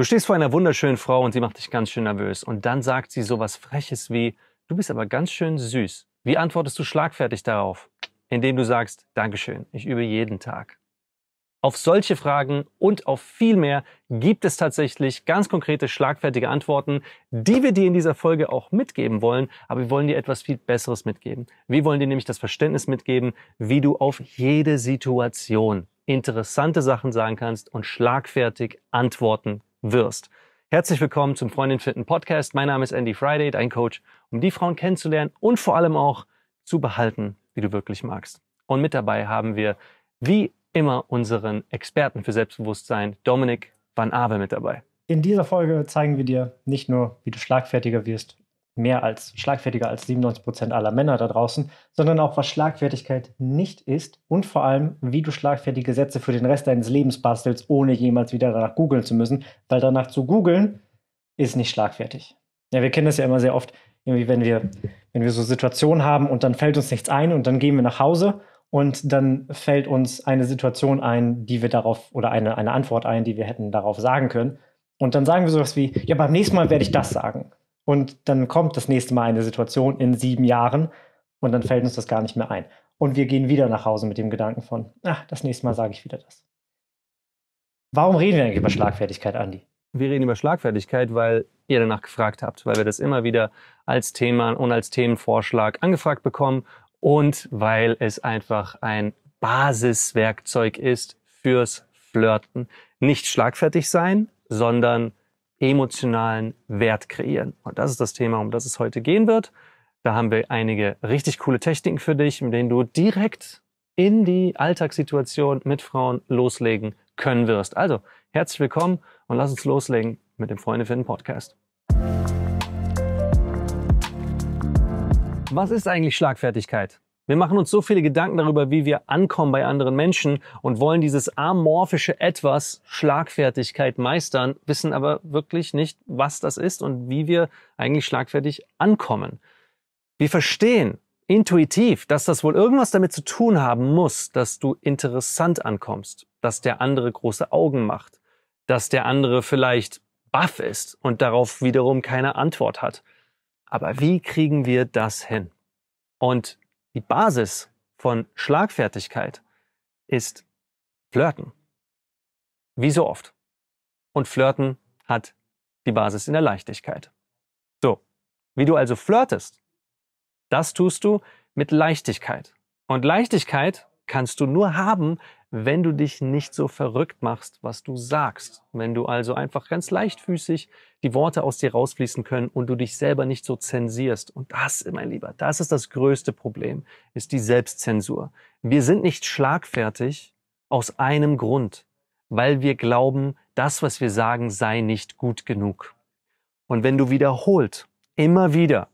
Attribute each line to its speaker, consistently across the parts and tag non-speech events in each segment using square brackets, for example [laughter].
Speaker 1: Du stehst vor einer wunderschönen Frau und sie macht dich ganz schön nervös. Und dann sagt sie sowas Freches wie, du bist aber ganz schön süß. Wie antwortest du schlagfertig darauf? Indem du sagst, Dankeschön, ich übe jeden Tag. Auf solche Fragen und auf viel mehr gibt es tatsächlich ganz konkrete, schlagfertige Antworten, die wir dir in dieser Folge auch mitgeben wollen. Aber wir wollen dir etwas viel Besseres mitgeben. Wir wollen dir nämlich das Verständnis mitgeben, wie du auf jede Situation interessante Sachen sagen kannst und schlagfertig antworten wirst. Herzlich willkommen zum Freundin finden Podcast. Mein Name ist Andy Friday, dein Coach, um die Frauen kennenzulernen und vor allem auch zu behalten, die du wirklich magst. Und mit dabei haben wir wie immer unseren Experten für Selbstbewusstsein, Dominik Van Abe, mit dabei.
Speaker 2: In dieser Folge zeigen wir dir nicht nur, wie du schlagfertiger wirst mehr als schlagfertiger als 97 Prozent aller Männer da draußen, sondern auch was Schlagfertigkeit nicht ist und vor allem, wie du schlagfertige Sätze für den Rest deines Lebens bastelst, ohne jemals wieder danach googeln zu müssen, weil danach zu googeln ist nicht schlagfertig. Ja, wir kennen das ja immer sehr oft, irgendwie, wenn wir, wenn wir so Situationen haben und dann fällt uns nichts ein und dann gehen wir nach Hause und dann fällt uns eine Situation ein, die wir darauf oder eine, eine Antwort ein, die wir hätten darauf sagen können. Und dann sagen wir sowas wie, ja, beim nächsten Mal werde ich das sagen. Und dann kommt das nächste Mal eine Situation in sieben Jahren und dann fällt uns das gar nicht mehr ein. Und wir gehen wieder nach Hause mit dem Gedanken von, ach, das nächste Mal sage ich wieder das. Warum reden wir eigentlich über Schlagfertigkeit, Andi?
Speaker 1: Wir reden über Schlagfertigkeit, weil ihr danach gefragt habt, weil wir das immer wieder als Thema und als Themenvorschlag angefragt bekommen und weil es einfach ein Basiswerkzeug ist fürs Flirten. Nicht schlagfertig sein, sondern emotionalen Wert kreieren. Und das ist das Thema, um das es heute gehen wird. Da haben wir einige richtig coole Techniken für dich, mit denen du direkt in die Alltagssituation mit Frauen loslegen können wirst. Also, herzlich willkommen und lass uns loslegen mit dem Freunde finden Podcast. Was ist eigentlich Schlagfertigkeit? Wir machen uns so viele Gedanken darüber, wie wir ankommen bei anderen Menschen und wollen dieses amorphische Etwas Schlagfertigkeit meistern, wissen aber wirklich nicht, was das ist und wie wir eigentlich schlagfertig ankommen. Wir verstehen intuitiv, dass das wohl irgendwas damit zu tun haben muss, dass du interessant ankommst, dass der andere große Augen macht, dass der andere vielleicht baff ist und darauf wiederum keine Antwort hat. Aber wie kriegen wir das hin? Und die Basis von Schlagfertigkeit ist Flirten. Wie so oft. Und Flirten hat die Basis in der Leichtigkeit. So, wie du also flirtest, das tust du mit Leichtigkeit. Und Leichtigkeit kannst du nur haben, wenn du dich nicht so verrückt machst, was du sagst. Wenn du also einfach ganz leichtfüßig die Worte aus dir rausfließen können und du dich selber nicht so zensierst. Und das, mein Lieber, das ist das größte Problem, ist die Selbstzensur. Wir sind nicht schlagfertig aus einem Grund, weil wir glauben, das, was wir sagen, sei nicht gut genug. Und wenn du wiederholt, immer wieder,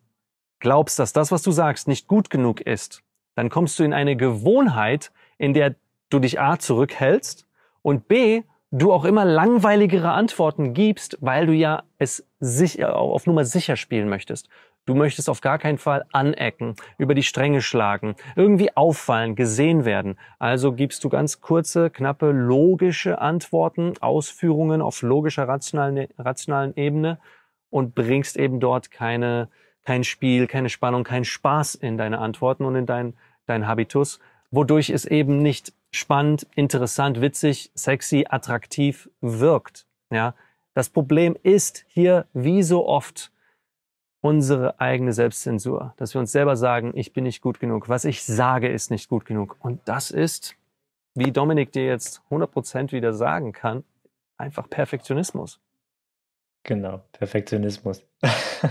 Speaker 1: glaubst, dass das, was du sagst, nicht gut genug ist, dann kommst du in eine Gewohnheit, in der du dich A zurückhältst und B du auch immer langweiligere Antworten gibst, weil du ja es sicher, äh, auf Nummer sicher spielen möchtest. Du möchtest auf gar keinen Fall anecken, über die Stränge schlagen, irgendwie auffallen, gesehen werden. Also gibst du ganz kurze, knappe, logische Antworten, Ausführungen auf logischer, rationalen, ne, rationalen Ebene und bringst eben dort keine, kein Spiel, keine Spannung, keinen Spaß in deine Antworten und in dein, dein Habitus, wodurch es eben nicht spannend, interessant, witzig, sexy, attraktiv wirkt. Ja, das Problem ist hier wie so oft unsere eigene Selbstzensur, dass wir uns selber sagen, ich bin nicht gut genug, was ich sage ist nicht gut genug. Und das ist, wie Dominik dir jetzt 100% wieder sagen kann, einfach Perfektionismus.
Speaker 2: Genau, Perfektionismus. [laughs]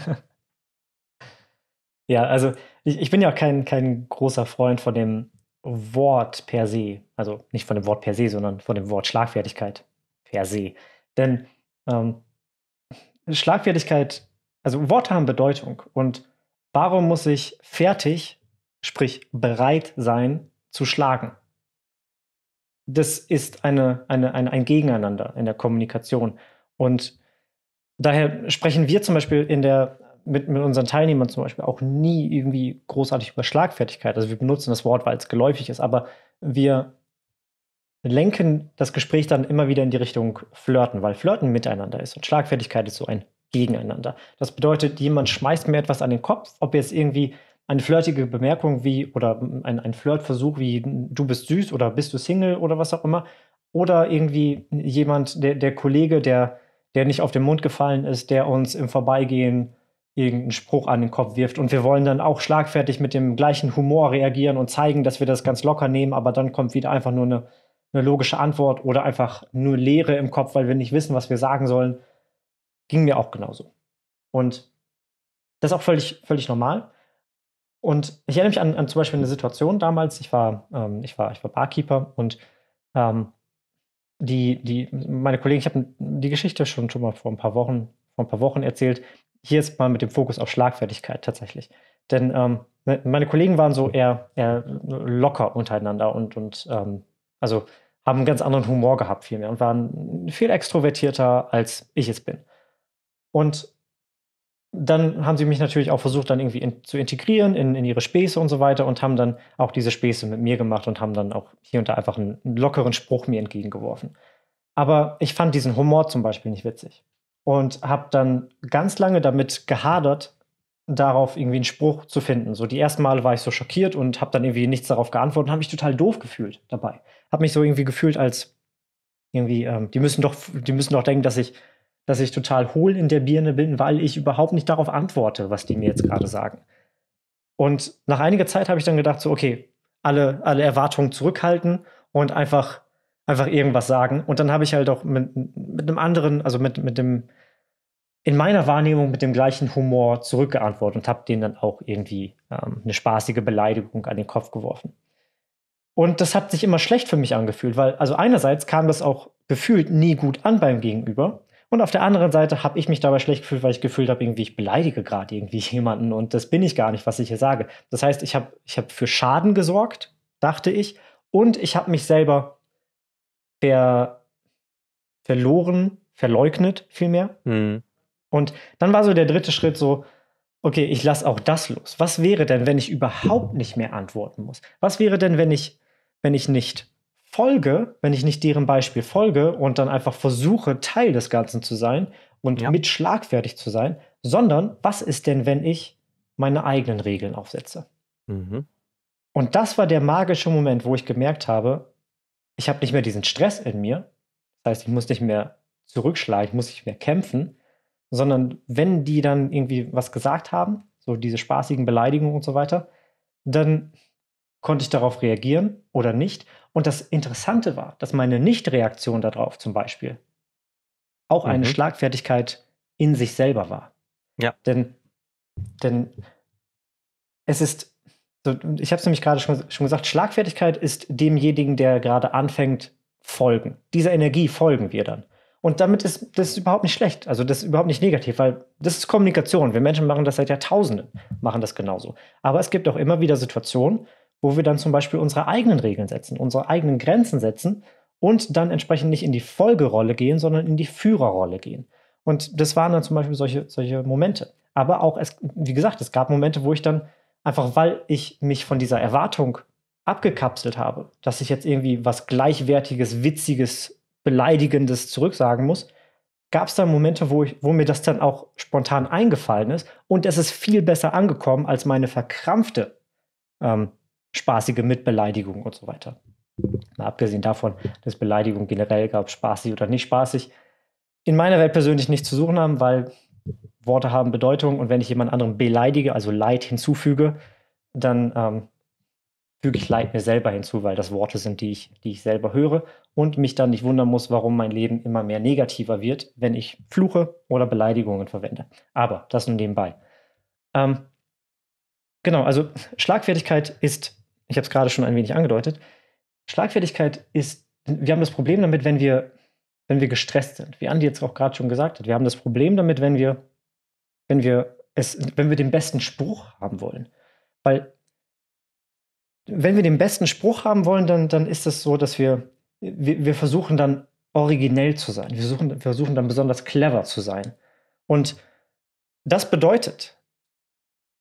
Speaker 2: ja, also ich, ich, bin ja auch kein, kein großer Freund von dem Wort per se, also nicht von dem Wort per se, sondern von dem Wort Schlagfertigkeit per se. Denn ähm, Schlagfertigkeit, also Worte haben Bedeutung. Und warum muss ich fertig, sprich bereit sein, zu schlagen? Das ist eine, eine, eine, ein Gegeneinander in der Kommunikation. Und daher sprechen wir zum Beispiel in der mit, mit unseren Teilnehmern zum Beispiel auch nie irgendwie großartig über Schlagfertigkeit. Also wir benutzen das Wort, weil es geläufig ist, aber wir lenken das Gespräch dann immer wieder in die Richtung Flirten, weil Flirten miteinander ist und Schlagfertigkeit ist so ein Gegeneinander. Das bedeutet, jemand schmeißt mir etwas an den Kopf, ob jetzt irgendwie eine flirtige Bemerkung wie oder ein, ein Flirtversuch wie du bist süß oder bist du Single oder was auch immer. Oder irgendwie jemand, der, der Kollege, der, der nicht auf den Mund gefallen ist, der uns im Vorbeigehen irgendeinen Spruch an den Kopf wirft. Und wir wollen dann auch schlagfertig mit dem gleichen Humor reagieren und zeigen, dass wir das ganz locker nehmen, aber dann kommt wieder einfach nur eine, eine logische Antwort oder einfach nur Leere im Kopf, weil wir nicht wissen, was wir sagen sollen. Ging mir auch genauso. Und das ist auch völlig, völlig normal. Und ich erinnere mich an, an zum Beispiel eine Situation damals, ich war, ähm, ich war, ich war Barkeeper und ähm, die, die, meine Kollegen, ich habe die Geschichte schon, schon mal vor ein paar Wochen, vor ein paar Wochen erzählt, hier jetzt mal mit dem Fokus auf Schlagfertigkeit tatsächlich. Denn ähm, ne, meine Kollegen waren so eher, eher locker untereinander und, und ähm, also haben einen ganz anderen Humor gehabt vielmehr und waren viel extrovertierter, als ich es bin. Und dann haben sie mich natürlich auch versucht, dann irgendwie in, zu integrieren in, in ihre Späße und so weiter und haben dann auch diese Späße mit mir gemacht und haben dann auch hier und da einfach einen, einen lockeren Spruch mir entgegengeworfen. Aber ich fand diesen Humor zum Beispiel nicht witzig und habe dann ganz lange damit gehadert, darauf irgendwie einen Spruch zu finden. So die ersten Male war ich so schockiert und habe dann irgendwie nichts darauf geantwortet und habe mich total doof gefühlt dabei. Habe mich so irgendwie gefühlt als irgendwie ähm, die müssen doch die müssen doch denken, dass ich dass ich total hohl in der Birne bin, weil ich überhaupt nicht darauf antworte, was die mir jetzt gerade sagen. Und nach einiger Zeit habe ich dann gedacht so okay, alle alle Erwartungen zurückhalten und einfach einfach irgendwas sagen. Und dann habe ich halt auch mit, mit einem anderen, also mit, mit dem, in meiner Wahrnehmung mit dem gleichen Humor zurückgeantwortet und habe denen dann auch irgendwie ähm, eine spaßige Beleidigung an den Kopf geworfen. Und das hat sich immer schlecht für mich angefühlt, weil also einerseits kam das auch gefühlt nie gut an beim Gegenüber und auf der anderen Seite habe ich mich dabei schlecht gefühlt, weil ich gefühlt habe, irgendwie ich beleidige gerade irgendwie [laughs] jemanden und das bin ich gar nicht, was ich hier sage. Das heißt, ich habe ich hab für Schaden gesorgt, dachte ich, und ich habe mich selber ver, verloren, verleugnet vielmehr. Mhm. Und dann war so der dritte Schritt so, okay, ich lasse auch das los. Was wäre denn, wenn ich überhaupt nicht mehr antworten muss? Was wäre denn, wenn ich, wenn ich nicht folge, wenn ich nicht deren Beispiel folge und dann einfach versuche, Teil des Ganzen zu sein und ja. mit schlagfertig zu sein, sondern was ist denn, wenn ich meine eigenen Regeln aufsetze? Mhm. Und das war der magische Moment, wo ich gemerkt habe, ich habe nicht mehr diesen Stress in mir. Das heißt, ich muss nicht mehr zurückschlagen, ich muss nicht mehr kämpfen, sondern wenn die dann irgendwie was gesagt haben, so diese spaßigen Beleidigungen und so weiter, dann konnte ich darauf reagieren oder nicht. Und das Interessante war, dass meine Nichtreaktion darauf zum Beispiel auch mhm. eine Schlagfertigkeit in sich selber war. Ja. Denn, denn es ist ich habe es nämlich gerade schon, schon gesagt, Schlagfertigkeit ist demjenigen, der gerade anfängt, folgen. Dieser Energie folgen wir dann. Und damit ist das ist überhaupt nicht schlecht. Also das ist überhaupt nicht negativ, weil das ist Kommunikation. Wir Menschen machen das seit Jahrtausenden, machen das genauso. Aber es gibt auch immer wieder Situationen, wo wir dann zum Beispiel unsere eigenen Regeln setzen, unsere eigenen Grenzen setzen und dann entsprechend nicht in die Folgerolle gehen, sondern in die Führerrolle gehen. Und das waren dann zum Beispiel solche, solche Momente. Aber auch, es, wie gesagt, es gab Momente, wo ich dann Einfach weil ich mich von dieser Erwartung abgekapselt habe, dass ich jetzt irgendwie was Gleichwertiges, Witziges, Beleidigendes zurücksagen muss, gab es dann Momente, wo, ich, wo mir das dann auch spontan eingefallen ist. Und es ist viel besser angekommen als meine verkrampfte, ähm, spaßige Mitbeleidigung und so weiter. Mal abgesehen davon, dass Beleidigung generell gab, spaßig oder nicht spaßig, in meiner Welt persönlich nichts zu suchen haben, weil Worte haben Bedeutung und wenn ich jemand anderen beleidige, also Leid hinzufüge, dann ähm, füge ich Leid mir selber hinzu, weil das Worte sind, die ich, die ich selber höre und mich dann nicht wundern muss, warum mein Leben immer mehr negativer wird, wenn ich Fluche oder Beleidigungen verwende. Aber das nur nebenbei. Ähm, genau, also Schlagfertigkeit ist, ich habe es gerade schon ein wenig angedeutet, Schlagfertigkeit ist, wir haben das Problem damit, wenn wir, wenn wir gestresst sind, wie Andi jetzt auch gerade schon gesagt hat, wir haben das Problem damit, wenn wir wenn wir es, wenn wir den besten Spruch haben wollen. Weil wenn wir den besten Spruch haben wollen, dann, dann ist es so, dass wir, wir, wir versuchen dann originell zu sein. Wir, suchen, versuchen dann besonders clever zu sein. Und das bedeutet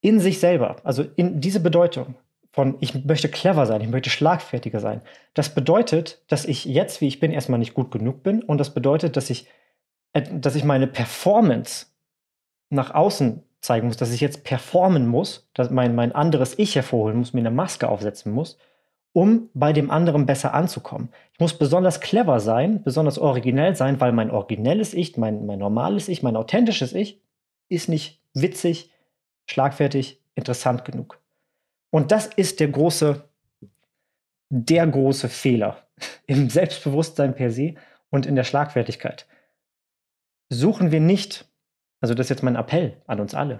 Speaker 2: in sich selber, also in diese Bedeutung von ich möchte clever sein, ich möchte schlagfertiger sein, das bedeutet, dass ich jetzt, wie ich bin, erstmal nicht gut genug bin und das bedeutet, dass ich, äh, dass ich meine Performance nach außen zeigen muss, dass ich jetzt performen muss, dass mein, mein anderes Ich hervorholen muss, mir eine Maske aufsetzen muss, um bei dem anderen besser anzukommen. Ich muss besonders clever sein, besonders originell sein, weil mein originelles Ich, mein, mein normales Ich, mein authentisches Ich ist nicht witzig, schlagfertig, interessant genug. Und das ist der große, der große Fehler [laughs] im Selbstbewusstsein per se und in der Schlagfertigkeit. Suchen wir nicht also das ist jetzt mein Appell an uns alle.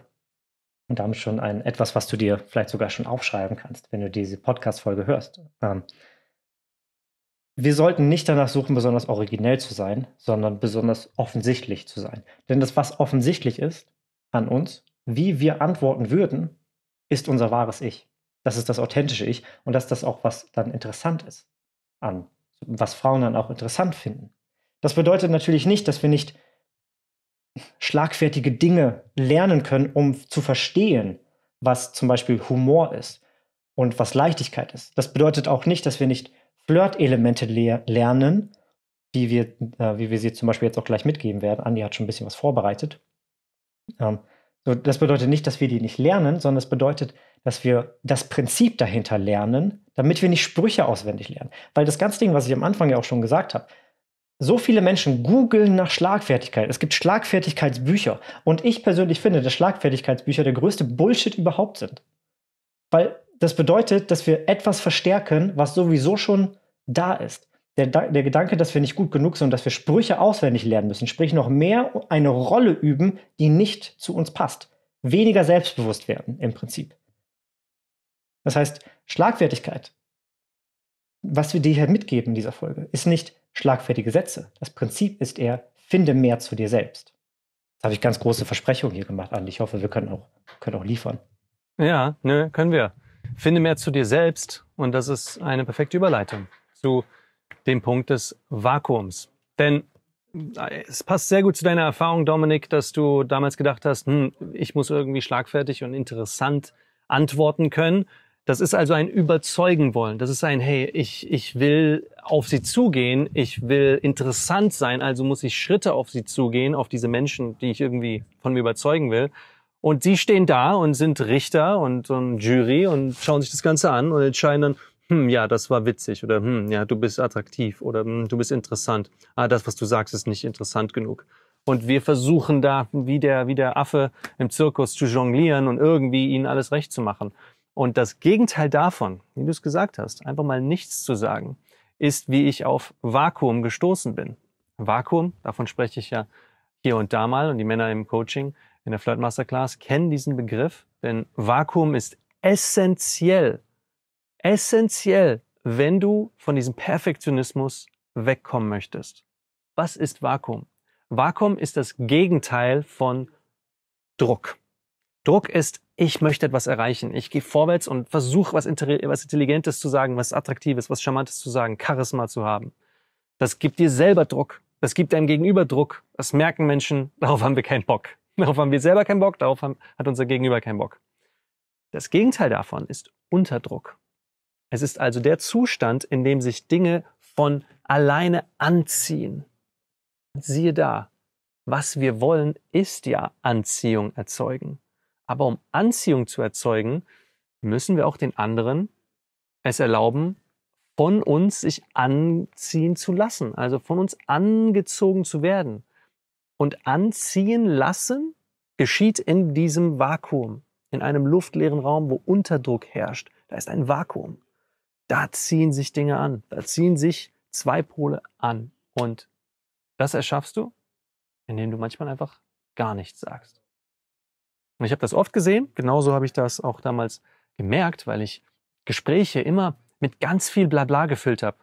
Speaker 2: Und damit schon ein etwas, was du dir vielleicht sogar schon aufschreiben kannst, wenn du diese Podcast-Folge hörst. Ähm, wir sollten nicht danach suchen, besonders originell zu sein, sondern besonders offensichtlich zu sein. Denn das, was offensichtlich ist an uns, wie wir antworten würden, ist unser wahres Ich. Das ist das authentische Ich und das ist das auch, was dann interessant ist an, was Frauen dann auch interessant finden. Das bedeutet natürlich nicht, dass wir nicht schlagfertige Dinge lernen können, um zu verstehen, was zum Beispiel Humor ist und was Leichtigkeit ist. Das bedeutet auch nicht, dass wir nicht Flirt-Elemente le lernen, wie wir, äh, wie wir sie zum Beispiel jetzt auch gleich mitgeben werden. Andi hat schon ein bisschen was vorbereitet. Ähm, so, das bedeutet nicht, dass wir die nicht lernen, sondern es das bedeutet, dass wir das Prinzip dahinter lernen, damit wir nicht Sprüche auswendig lernen. Weil das ganze Ding, was ich am Anfang ja auch schon gesagt habe, so viele Menschen googeln nach Schlagfertigkeit. Es gibt Schlagfertigkeitsbücher. Und ich persönlich finde, dass Schlagfertigkeitsbücher der größte Bullshit überhaupt sind. Weil das bedeutet, dass wir etwas verstärken, was sowieso schon da ist. Der, der Gedanke, dass wir nicht gut genug sind, dass wir Sprüche auswendig lernen müssen, sprich noch mehr eine Rolle üben, die nicht zu uns passt. Weniger selbstbewusst werden im Prinzip. Das heißt, Schlagfertigkeit was wir dir hier mitgeben in dieser Folge, ist nicht schlagfertige Sätze. Das Prinzip ist eher, finde mehr zu dir selbst. Das habe ich ganz große Versprechungen hier gemacht, Andi. Ich hoffe, wir können auch, können auch liefern.
Speaker 1: Ja, ne, können wir. Finde mehr zu dir selbst und das ist eine perfekte Überleitung zu dem Punkt des Vakuums. Denn äh, es passt sehr gut zu deiner Erfahrung, Dominik, dass du damals gedacht hast, hm, ich muss irgendwie schlagfertig und interessant antworten können. Das ist also ein Überzeugen wollen. Das ist ein, hey, ich, ich will auf sie zugehen, ich will interessant sein, also muss ich Schritte auf sie zugehen, auf diese Menschen, die ich irgendwie von mir überzeugen will. Und sie stehen da und sind Richter und, und Jury und schauen sich das Ganze an und entscheiden dann, hm, ja, das war witzig oder hm, ja, du bist attraktiv oder hm, du bist interessant. Ah, das, was du sagst, ist nicht interessant genug. Und wir versuchen da, wie der, wie der Affe im Zirkus zu jonglieren und irgendwie ihnen alles recht zu machen. Und das Gegenteil davon, wie du es gesagt hast, einfach mal nichts zu sagen, ist, wie ich auf Vakuum gestoßen bin. Vakuum, davon spreche ich ja hier und da mal und die Männer im Coaching, in der Flirt Masterclass kennen diesen Begriff, denn Vakuum ist essentiell, essentiell, wenn du von diesem Perfektionismus wegkommen möchtest. Was ist Vakuum? Vakuum ist das Gegenteil von Druck. Druck ist, ich möchte etwas erreichen. Ich gehe vorwärts und versuche, was, was, Intelligentes zu sagen, was Attraktives, was Charmantes zu sagen, Charisma zu haben. Das gibt dir selber Druck. Das gibt deinem Gegenüber Druck. Das merken Menschen. [laughs] Darauf haben wir keinen Bock. Darauf haben wir selber keinen Bock. Darauf haben, hat unser Gegenüber keinen Bock. Das Gegenteil davon ist Unterdruck. Es ist also der Zustand, in dem sich Dinge von alleine anziehen. Siehe da, was wir wollen, ist ja Anziehung erzeugen. Aber um Anziehung zu erzeugen, müssen wir auch den anderen es erlauben, von uns sich anziehen zu lassen, also von uns angezogen zu werden. Und anziehen lassen geschieht in diesem Vakuum, in einem luftleeren Raum, wo Unterdruck herrscht. Da ist ein Vakuum. Da ziehen sich Dinge an, da ziehen sich zwei Pole an. Und das erschaffst du, indem du manchmal einfach gar nichts sagst. Und ich habe das oft gesehen, genauso habe ich das auch damals gemerkt, weil ich Gespräche immer mit ganz viel Blabla gefüllt habe.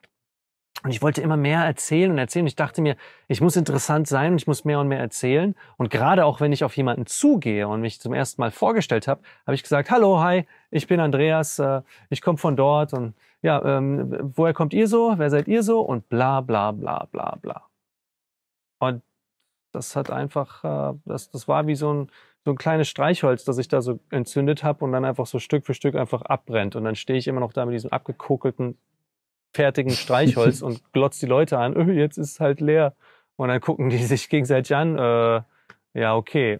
Speaker 1: Und ich wollte immer mehr erzählen und erzählen. Ich dachte mir, ich muss interessant sein und ich muss mehr und mehr erzählen. Und gerade auch wenn ich auf jemanden zugehe und mich zum ersten Mal vorgestellt habe, habe ich gesagt, hallo, hi, ich bin Andreas, äh, ich komme von dort und ja, ähm, woher kommt ihr so? Wer seid ihr so? Und bla bla bla bla bla. Und das hat einfach, äh, das, das war wie so ein, so ein kleines Streichholz, das ich da so entzündet habe und dann einfach so Stück für Stück einfach abbrennt. Und dann stehe ich immer noch da mit diesem abgekokelten, fertigen Streichholz [laughs] und glotz die Leute an, öh, jetzt ist es halt leer. Und dann gucken die sich gegenseitig an, äh, ja, okay.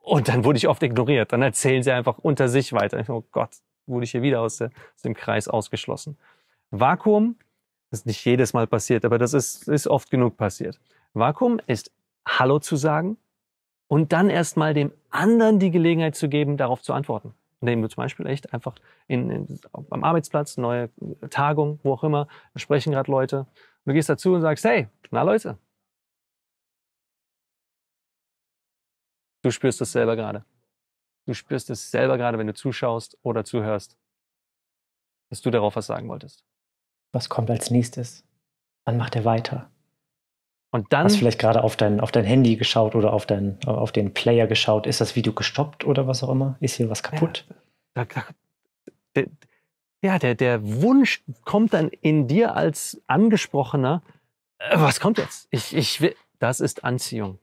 Speaker 1: Und dann wurde ich oft ignoriert. Dann erzählen sie einfach unter sich weiter. oh Gott, wurde ich hier wieder aus, der, aus dem Kreis ausgeschlossen. Vakuum, das ist nicht jedes Mal passiert, aber das ist, ist oft genug passiert. Vakuum ist Hallo zu sagen, und dann erstmal dem anderen die Gelegenheit zu geben, darauf zu antworten. Indem du zum Beispiel echt einfach in, in, am Arbeitsplatz, neue Tagung, wo auch immer, da sprechen gerade Leute. Und du gehst dazu und sagst, hey, na Leute. Du spürst das selber gerade. Du spürst es selber gerade, wenn du zuschaust oder zuhörst, dass du darauf was sagen wolltest.
Speaker 2: Was kommt als nächstes? Wann macht er weiter? Und dann. Hast vielleicht gerade auf dein, auf dein Handy geschaut oder auf, dein, auf den Player geschaut. Ist das Video gestoppt oder was auch immer? Ist hier was kaputt? Ja, da,
Speaker 1: da, ja der, der Wunsch kommt dann in dir als Angesprochener. Äh, was kommt jetzt? Ich, ich will. Das ist Anziehung.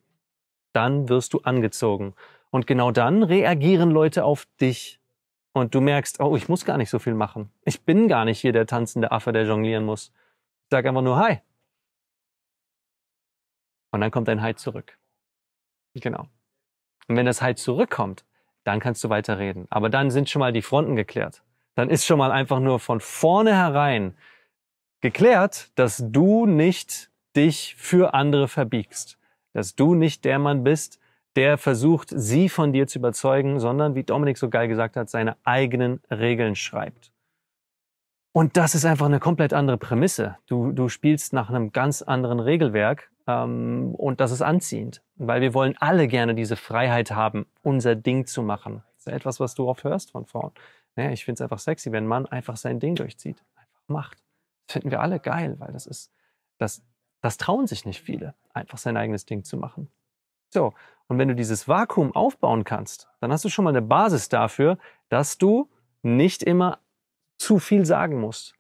Speaker 1: Dann wirst du angezogen. Und genau dann reagieren Leute auf dich. Und du merkst, oh, ich muss gar nicht so viel machen. Ich bin gar nicht hier der tanzende Affe, der jonglieren muss. Ich sag einfach nur Hi. Und dann kommt dein Hai halt zurück. Genau. Und wenn das Hai halt zurückkommt, dann kannst du weiterreden. Aber dann sind schon mal die Fronten geklärt. Dann ist schon mal einfach nur von vornherein geklärt, dass du nicht dich für andere verbiegst. Dass du nicht der Mann bist, der versucht, sie von dir zu überzeugen, sondern, wie Dominik so geil gesagt hat, seine eigenen Regeln schreibt. Und das ist einfach eine komplett andere Prämisse. Du, du spielst nach einem ganz anderen Regelwerk ähm, und das ist anziehend, weil wir wollen alle gerne diese Freiheit haben, unser Ding zu machen. Das ist etwas, was du oft hörst von Frauen. Naja, ich finde es einfach sexy, wenn ein Mann einfach sein Ding durchzieht, einfach macht. Das finden wir alle geil, weil das ist, das, das trauen sich nicht viele, einfach sein eigenes Ding zu machen. So, und wenn du dieses Vakuum aufbauen kannst, dann hast du schon mal eine Basis dafür, dass du nicht immer zu viel sagen musst,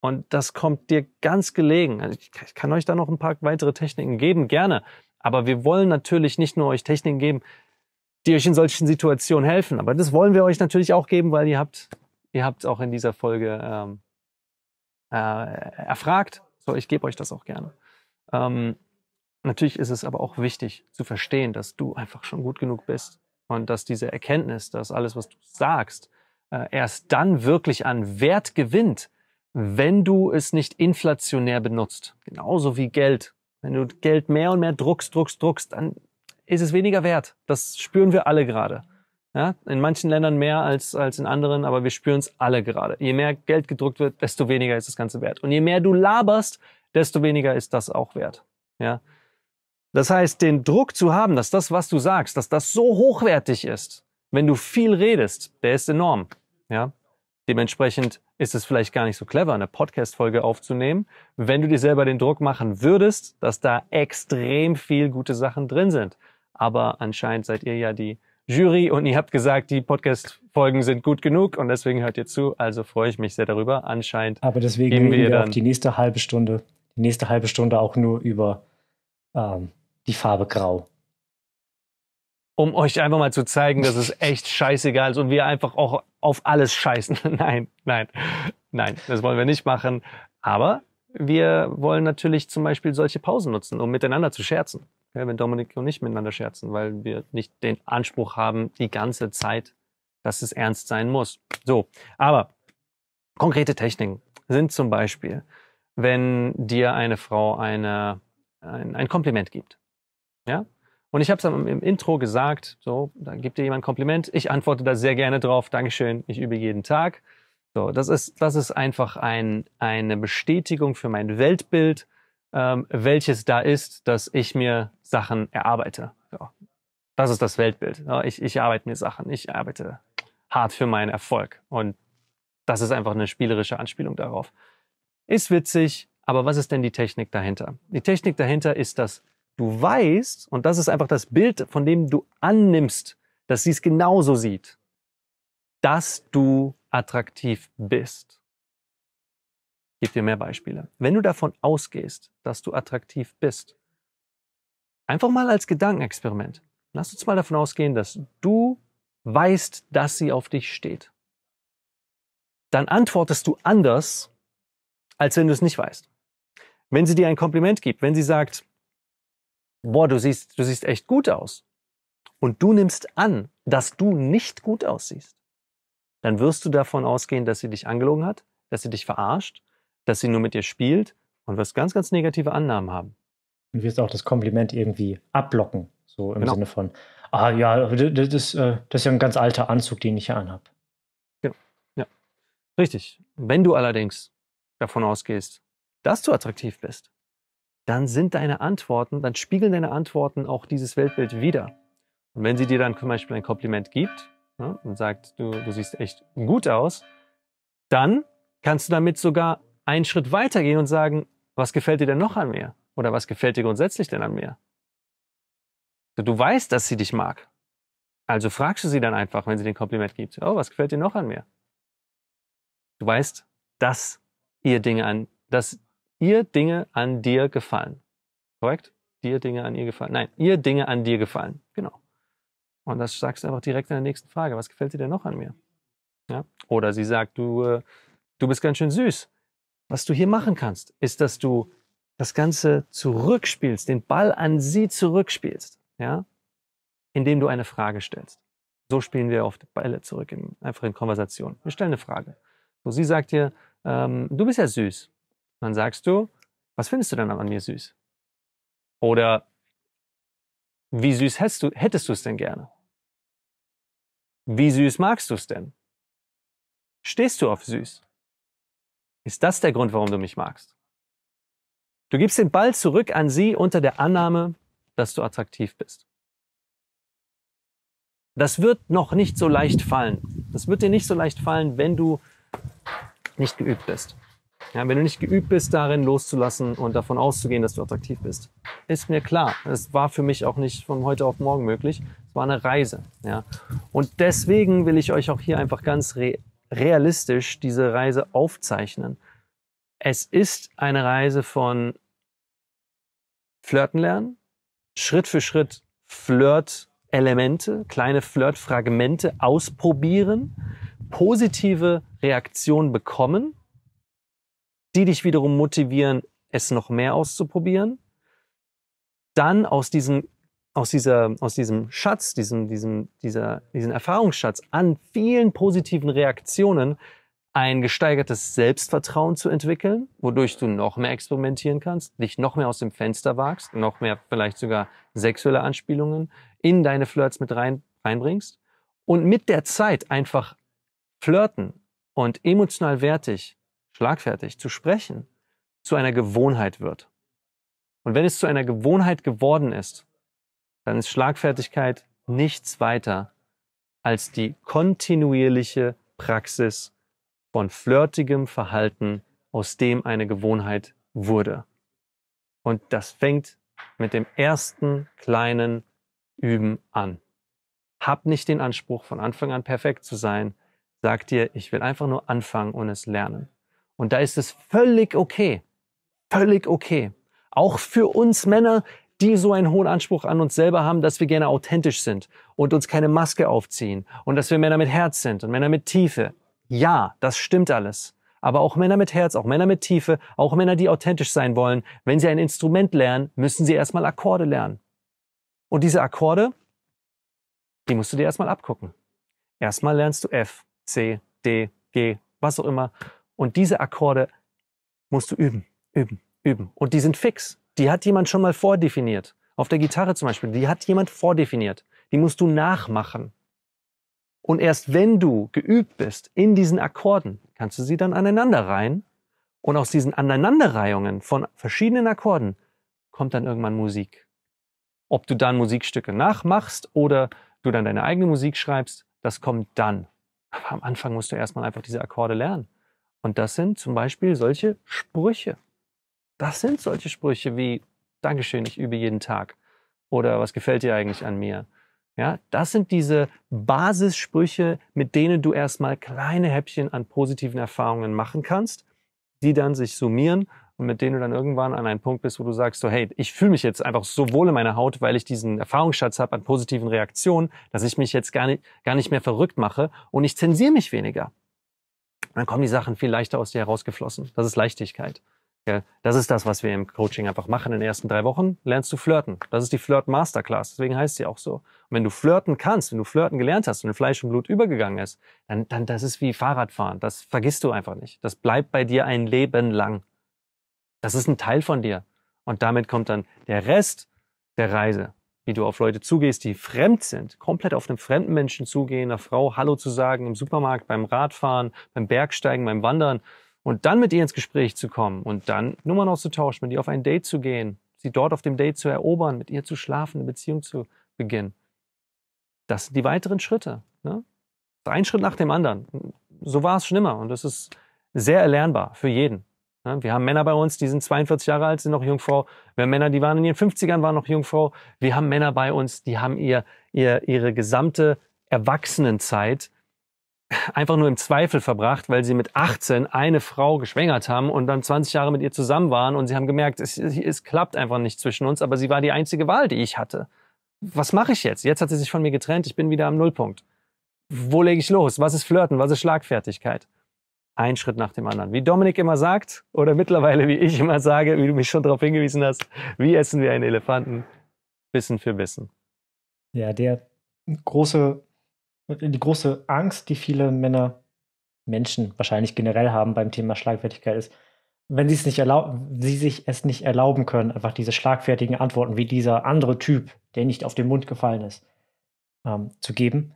Speaker 1: und das kommt dir ganz gelegen. Also ich kann euch da noch ein paar weitere Techniken geben, gerne. Aber wir wollen natürlich nicht nur euch Techniken geben, die euch in solchen Situationen helfen. Aber das wollen wir euch natürlich auch geben, weil ihr habt, ihr habt auch in dieser Folge ähm, äh, erfragt. So, ich gebe euch das auch gerne. Ähm, natürlich ist es aber auch wichtig zu verstehen, dass du einfach schon gut genug bist und dass diese Erkenntnis, dass alles, was du sagst, äh, erst dann wirklich an Wert gewinnt, wenn du es nicht inflationär benutzt. Genauso wie Geld. Wenn du Geld mehr und mehr druckst, druckst, druckst, dann ist es weniger wert. Das spüren wir alle gerade. Ja, in manchen Ländern mehr als, als in anderen, aber wir spüren es alle gerade. Je mehr Geld gedruckt wird, desto weniger ist das Ganze wert. Und je mehr du laberst, desto weniger ist das auch wert. Ja? Das heißt, den Druck zu haben, dass das, was du sagst, dass das so hochwertig ist, wenn du viel redest, der ist enorm. Ja? Dementsprechend ist es vielleicht gar nicht so clever, eine Podcast-Folge aufzunehmen, wenn du dir selber den Druck machen würdest, dass da extrem viel gute Sachen drin sind. Aber anscheinend seid ihr ja die Jury und ihr habt gesagt, die Podcast-Folgen sind gut genug und deswegen hört ihr zu. Also freue ich mich sehr darüber. Anscheinend. Aber deswegen geben wir, wir auch die
Speaker 2: nächste halbe Stunde, die nächste halbe Stunde auch nur über ähm, die Farbe Grau
Speaker 1: um euch einfach mal zu zeigen, dass es echt scheißegal ist und wir einfach auch auf alles scheißen. [laughs] nein, nein, nein, das wollen wir nicht machen. Aber wir wollen natürlich zum Beispiel solche Pausen nutzen, um miteinander zu scherzen. Ja, wenn Dominik und ich miteinander scherzen, weil wir nicht den Anspruch haben, die ganze Zeit, dass es ernst sein muss. So, aber konkrete Techniken sind zum Beispiel, wenn dir eine Frau eine, ein, ein Kompliment gibt. Ja, und ich habe es im Intro gesagt, so, dann gibt dir jemand ein Kompliment. Ich antworte da sehr gerne drauf, Dankeschön, ich übe jeden Tag. So, das ist, das ist einfach ein, eine Bestätigung für mein Weltbild, ähm, welches da ist, dass ich mir Sachen erarbeite. So, das ist das Weltbild. So, ich, ich arbeite mir Sachen, ich arbeite hart für meinen Erfolg. Und das ist einfach eine spielerische Anspielung darauf. Ist witzig, aber was ist denn die Technik dahinter? Die Technik dahinter ist das du weißt, und das ist einfach das Bild, von dem du annimmst, dass sie es genauso sieht, dass du attraktiv bist. Ich gebe dir mehr Beispiele. Wenn du davon ausgehst, dass du attraktiv bist, einfach mal als Gedankenexperiment, lass uns mal davon ausgehen, dass du weißt, dass sie auf dich steht. Dann antwortest du anders, als wenn du es nicht weißt. Wenn sie dir ein Kompliment gibt, wenn sie sagt, boah, du siehst, du siehst echt gut aus. Und du nimmst an, dass du nicht gut aussiehst. Dann wirst du davon ausgehen, dass sie dich angelogen hat, dass sie dich verarscht, dass sie nur mit dir spielt und wirst
Speaker 2: ganz, ganz negative Annahmen haben. Du wirst auch das Kompliment irgendwie ablocken. So im genau. Sinne von, ah ja, das, das, äh, das ist ja ein ganz alter Anzug, den ich hier anhabe.
Speaker 1: Genau. Ja. Richtig. Wenn du allerdings davon ausgehst, dass du attraktiv bist, dann sind deine Antworten, dann spiegeln deine Antworten auch dieses Weltbild wieder. Und wenn sie dir dann zum Beispiel ein Kompliment gibt ne, und sagt, du, du siehst echt gut aus, dann kannst du damit sogar einen Schritt weitergehen und sagen, was gefällt dir denn noch an mir? Oder was gefällt dir grundsätzlich denn an mir? Du weißt, dass sie dich mag. Also fragst du sie dann einfach, wenn sie dir ein Kompliment gibt, oh, was gefällt dir noch an mir? Du weißt, dass ihr Dinge an, dass ihr Dinge an dir gefallen. Korrekt? Dir Dinge an ihr gefallen. Nein, ihr Dinge an dir gefallen. Genau. Und das sagst du einfach direkt in der nächsten Frage. Was gefällt dir denn noch an mir? Ja? Oder sie sagt, du, äh, du bist ganz schön süß. Was du hier machen kannst, ist, dass du das Ganze zurückspielst, den Ball an sie zurückspielst, ja? indem du eine Frage stellst. So spielen wir oft Bälle zurück, in, einfach in Konversation. Wir stellen eine Frage. So, sie sagt dir, ähm, du bist ja süß. Dann sagst du, was findest du denn an mir süß? Oder wie süß hättest du, hättest du es denn gerne? Wie süß magst du es denn? Stehst du auf süß? Ist das der Grund, warum du mich magst? Du gibst den Ball zurück an sie unter der Annahme, dass du attraktiv bist. Das wird noch nicht so leicht fallen. Das wird dir nicht so leicht fallen, wenn du nicht geübt bist. Ja, wenn du nicht geübt bist, darin loszulassen und davon auszugehen, dass du attraktiv bist. Ist mir klar. Es war für mich auch nicht von heute auf morgen möglich. Es war eine Reise. Ja. Und deswegen will ich euch auch hier einfach ganz re realistisch diese Reise aufzeichnen. Es ist eine Reise von Flirten lernen, Schritt für Schritt Flirt-Elemente, kleine Flirt-Fragmente ausprobieren, positive Reaktionen bekommen die dich wiederum motivieren, es noch mehr auszuprobieren. Dann aus diesem, aus dieser, aus diesem Schatz, diesem, diesem, dieser, diesen Erfahrungsschatz an vielen positiven Reaktionen ein gesteigertes Selbstvertrauen zu entwickeln, wodurch du noch mehr experimentieren kannst, dich noch mehr aus dem Fenster wagst, noch mehr vielleicht sogar sexuelle Anspielungen in deine Flirts mit rein, reinbringst und mit der Zeit einfach flirten und emotional wertig schlagfertig, zu sprechen, zu einer Gewohnheit wird. Und wenn es zu einer Gewohnheit geworden ist, dann ist Schlagfertigkeit nichts weiter als die kontinuierliche Praxis von flirtigem Verhalten, aus dem eine Gewohnheit wurde. Und das fängt mit dem ersten kleinen Üben an. Hab nicht den Anspruch, von Anfang an perfekt zu sein. Sag dir, ich will einfach nur anfangen und es lernen. Und da ist es völlig okay. Völlig okay. Auch für uns Männer, die so einen hohen Anspruch an uns selber haben, dass wir gerne authentisch sind und uns keine Maske aufziehen und dass wir Männer mit Herz sind und Männer mit Tiefe. Ja, das stimmt alles. Aber auch Männer mit Herz, auch Männer mit Tiefe, auch Männer, die authentisch sein wollen, wenn sie ein Instrument lernen, müssen sie erstmal Akkorde lernen. Und diese Akkorde, die musst du dir erstmal abgucken. Erstmal lernst du F, C, D, G, was auch immer. Und diese Akkorde musst du üben, üben, üben. Und die sind fix. Die hat jemand schon mal vordefiniert. Auf der Gitarre zum Beispiel, die hat jemand vordefiniert. Die musst du nachmachen. Und erst wenn du geübt bist in diesen Akkorden, kannst du sie dann aneinanderreihen. Und aus diesen Aneinanderreihungen von verschiedenen Akkorden kommt dann irgendwann Musik. Ob du dann Musikstücke nachmachst oder du dann deine eigene Musik schreibst, das kommt dann. Aber am Anfang musst du erstmal einfach diese Akkorde lernen. Und das sind zum Beispiel solche Sprüche. Das sind solche Sprüche wie Dankeschön, ich übe jeden Tag. Oder was gefällt dir eigentlich an mir? Ja, das sind diese Basissprüche, mit denen du erstmal kleine Häppchen an positiven Erfahrungen machen kannst, die dann sich summieren und mit denen du dann irgendwann an einen Punkt bist, wo du sagst, so hey, ich fühle mich jetzt einfach so wohl in meiner Haut, weil ich diesen Erfahrungsschatz habe an positiven Reaktionen, dass ich mich jetzt gar nicht, gar nicht mehr verrückt mache und ich zensiere mich weniger dann kommen die Sachen viel leichter aus dir herausgeflossen. Das ist Leichtigkeit. Das ist das, was wir im Coaching einfach machen. In den ersten drei Wochen lernst du flirten. Das ist die Flirt Masterclass. Deswegen heißt sie auch so. Und wenn du flirten kannst, wenn du flirten gelernt hast und in Fleisch und Blut übergegangen ist, dann, dann das ist wie Fahrradfahren. Das vergisst du einfach nicht. Das bleibt bei dir ein Leben lang. Das ist ein Teil von dir. Und damit kommt dann der Rest der Reise wie du auf Leute zugehst, die fremd sind, komplett auf einen fremden Menschen zugehen, einer Frau Hallo zu sagen im Supermarkt, beim Radfahren, beim Bergsteigen, beim Wandern und dann mit ihr ins Gespräch zu kommen und dann Nummern auszutauschen, mit ihr auf ein Date zu gehen, sie dort auf dem Date zu erobern, mit ihr zu schlafen, eine Beziehung zu beginnen. Das sind die weiteren Schritte. Ne? Ein Schritt nach dem anderen. So war es schon immer und das ist sehr erlernbar für jeden wir haben Männer bei uns, die sind 42 Jahre alt, sind noch Jungfrau. Wir haben Männer, die waren in ihren 50ern, waren noch Jungfrau. Wir haben Männer bei uns, die haben ihr, ihr, ihre gesamte Erwachsenenzeit einfach nur im Zweifel verbracht, weil sie mit 18 eine Frau geschwängert haben und dann 20 Jahre mit ihr zusammen waren und sie haben gemerkt, es, es klappt einfach nicht zwischen uns, aber sie war die einzige Wahl, die ich hatte. Was mache ich jetzt? Jetzt hat sie sich von mir getrennt, ich bin wieder am Nullpunkt. Wo lege ich los? Was ist Flirten? Was ist Schlagfertigkeit? ein Schritt nach dem anderen. Wie Dominik immer sagt, oder mittlerweile wie ich immer sage, wie du mich schon darauf hingewiesen hast, wie essen wir einen Elefanten? Bissen für Bissen.
Speaker 2: Ja, der große, die große Angst, die viele Männer, Menschen wahrscheinlich generell haben beim Thema Schlagfertigkeit ist, wenn sie es nicht erlauben, sie sich es nicht erlauben können, einfach diese schlagfertigen Antworten wie dieser andere Typ, der nicht auf den Mund gefallen ist, ähm, zu geben,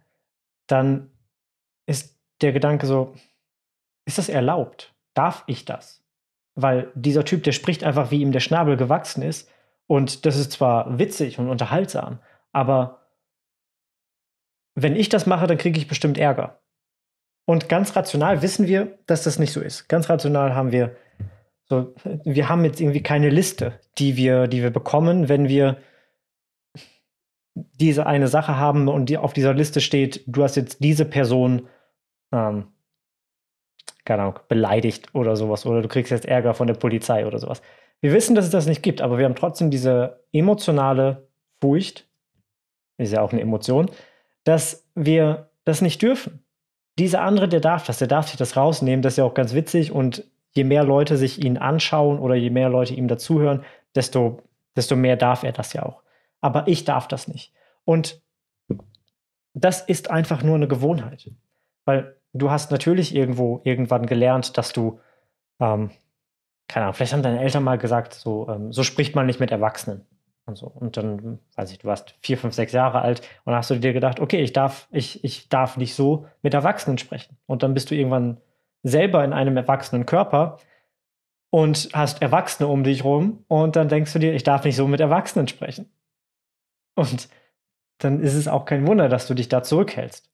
Speaker 2: dann ist der Gedanke so, ist das erlaubt? Darf ich das? Weil dieser Typ, der spricht einfach, wie ihm der Schnabel gewachsen ist. Und das ist zwar witzig und unterhaltsam, aber wenn ich das mache, dann kriege ich bestimmt Ärger. Und ganz rational wissen wir, dass das nicht so ist. Ganz rational haben wir so, wir haben jetzt irgendwie keine Liste, die wir, die wir bekommen, wenn wir diese eine Sache haben und die auf dieser Liste steht, du hast jetzt diese Person ähm, keine Ahnung, beleidigt oder sowas oder du kriegst jetzt Ärger von der Polizei oder sowas. Wir wissen, dass es das nicht gibt, aber wir haben trotzdem diese emotionale Furcht, ist ja auch eine Emotion, dass wir das nicht dürfen. Dieser andere, der darf das, der darf sich das rausnehmen, das ist ja auch ganz witzig und je mehr Leute sich ihn anschauen oder je mehr Leute ihm dazuhören, desto, desto mehr darf er das ja auch. Aber ich darf das nicht. Und das ist einfach nur eine Gewohnheit. Weil du hast natürlich irgendwo irgendwann gelernt, dass du, ähm, keine Ahnung, vielleicht haben deine Eltern mal gesagt, so, ähm, so spricht man nicht mit Erwachsenen. Und so. Und dann, weiß ich, du warst vier, fünf, sechs Jahre alt und hast du dir gedacht, okay, ich darf, ich, ich darf nicht so mit Erwachsenen sprechen. Und dann bist du irgendwann selber in einem erwachsenen Körper und hast Erwachsene um dich rum und dann denkst du dir, ich darf nicht so mit Erwachsenen sprechen. Und dann ist es auch kein Wunder, dass du dich da zurückhältst.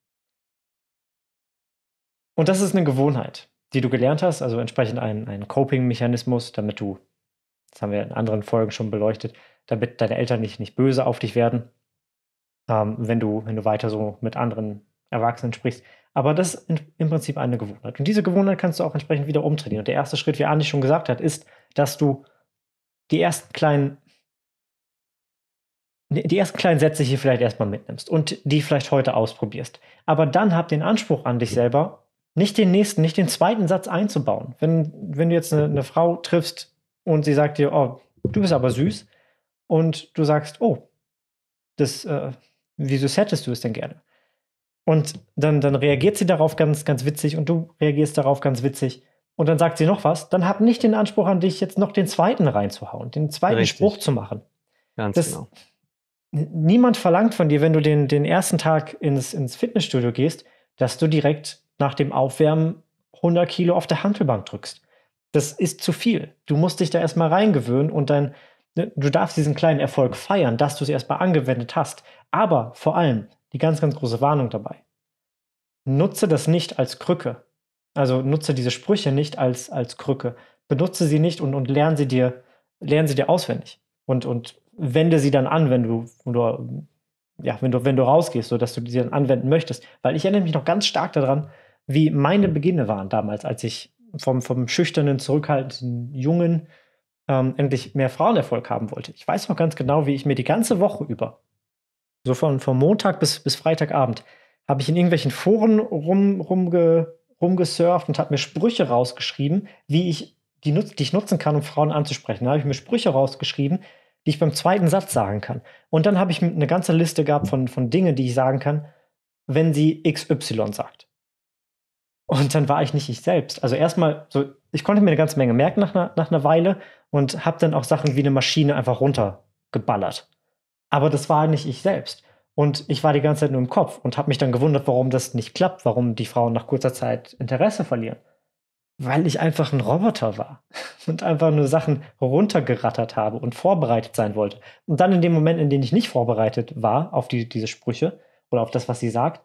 Speaker 2: Und das ist eine Gewohnheit, die du gelernt hast, also entsprechend ein, ein Coping-Mechanismus, damit du, das haben wir in anderen Folgen schon beleuchtet, damit deine Eltern nicht, nicht böse auf dich werden, ähm, wenn, du, wenn du weiter so mit anderen Erwachsenen sprichst. Aber das ist im Prinzip eine Gewohnheit. Und diese Gewohnheit kannst du auch entsprechend wieder umtrainieren. Und der erste Schritt, wie Andi schon gesagt hat, ist, dass du die ersten kleinen die ersten kleinen Sätze hier vielleicht erstmal mitnimmst und die vielleicht heute ausprobierst. Aber dann hab den Anspruch an dich selber, nicht den nächsten, nicht den zweiten Satz einzubauen. Wenn, wenn du jetzt eine, eine Frau triffst und sie sagt dir, oh, du bist aber süß, und du sagst, oh, das, äh, wieso hättest du es denn gerne? Und dann, dann reagiert sie darauf ganz, ganz witzig und du reagierst darauf ganz witzig. Und dann sagt sie noch was, dann hab nicht den Anspruch an dich, jetzt noch den zweiten reinzuhauen, den zweiten Richtig. Spruch zu machen. Ganz das, genau. Niemand verlangt von dir, wenn du den, den ersten Tag ins, ins Fitnessstudio gehst, dass du direkt nach dem Aufwärmen 100 Kilo auf der Handelbank drückst. Das ist zu viel. Du musst dich da erstmal reingewöhnen und dann, ne, du darfst diesen kleinen Erfolg feiern, dass du es erstmal angewendet hast. Aber vor allem, die ganz, ganz große Warnung dabei. Nutze das nicht als Krücke. Also nutze diese Sprüche nicht als, als Krücke. Benutze sie nicht und, und lerne sie dir, lerne sie dir auswendig. Und, und wende sie dann an, wenn du, oder, ja, wenn du, wenn du rausgehst, sodass du sie dann anwenden möchtest. Weil ich erinnere mich noch ganz stark daran, wie meine Beginne waren damals, als ich vom, vom schüchternen, zurückhaltenden Jungen ähm, endlich mehr Frauenerfolg haben wollte. Ich weiß noch ganz genau, wie ich mir die ganze Woche über, so von, von Montag bis, bis Freitagabend, habe ich in irgendwelchen Foren rum, rumge, rumgesurft und habe mir Sprüche rausgeschrieben, wie ich die, die ich nutzen kann, um Frauen anzusprechen. Da habe ich mir Sprüche rausgeschrieben, die ich beim zweiten Satz sagen kann. Und dann habe ich eine ganze Liste gehabt von, von Dingen, die ich sagen kann, wenn sie XY sagt. Und dann war ich nicht ich selbst. Also erstmal, so, ich konnte mir eine ganze Menge merken nach einer, nach einer Weile und habe dann auch Sachen wie eine Maschine einfach runtergeballert. Aber das war nicht ich selbst. Und ich war die ganze Zeit nur im Kopf und habe mich dann gewundert, warum das nicht klappt, warum die Frauen nach kurzer Zeit Interesse verlieren. Weil ich einfach ein Roboter war [laughs] und einfach nur Sachen runtergerattert habe und vorbereitet sein wollte. Und dann in dem Moment, in dem ich nicht vorbereitet war auf die, diese Sprüche oder auf das, was sie sagt,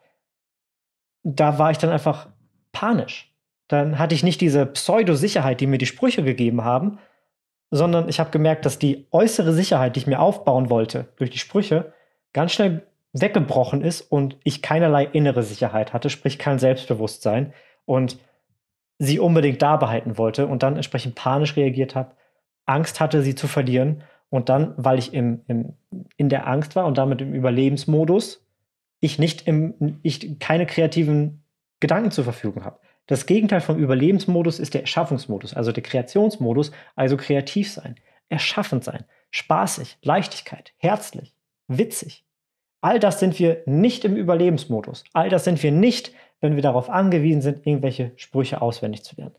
Speaker 2: da war ich dann einfach panisch. Dann hatte ich nicht diese Pseudo-Sicherheit, die mir die Sprüche gegeben haben, sondern ich habe gemerkt, dass die äußere Sicherheit, die ich mir aufbauen wollte durch die Sprüche, ganz schnell weggebrochen ist und ich keinerlei innere Sicherheit hatte, sprich kein Selbstbewusstsein und sie unbedingt da behalten wollte und dann entsprechend panisch reagiert habe, Angst hatte, sie zu verlieren und dann, weil ich im, im, in der Angst war und damit im Überlebensmodus, ich nicht im, ich keine kreativen Gedanken zur Verfügung habe. Das Gegenteil vom Überlebensmodus ist der Erschaffungsmodus, also der Kreationsmodus, also kreativ sein, erschaffend sein, spaßig, Leichtigkeit, herzlich, witzig. All das sind wir nicht im Überlebensmodus. All das sind wir nicht, wenn wir darauf angewiesen sind, irgendwelche Sprüche auswendig zu lernen.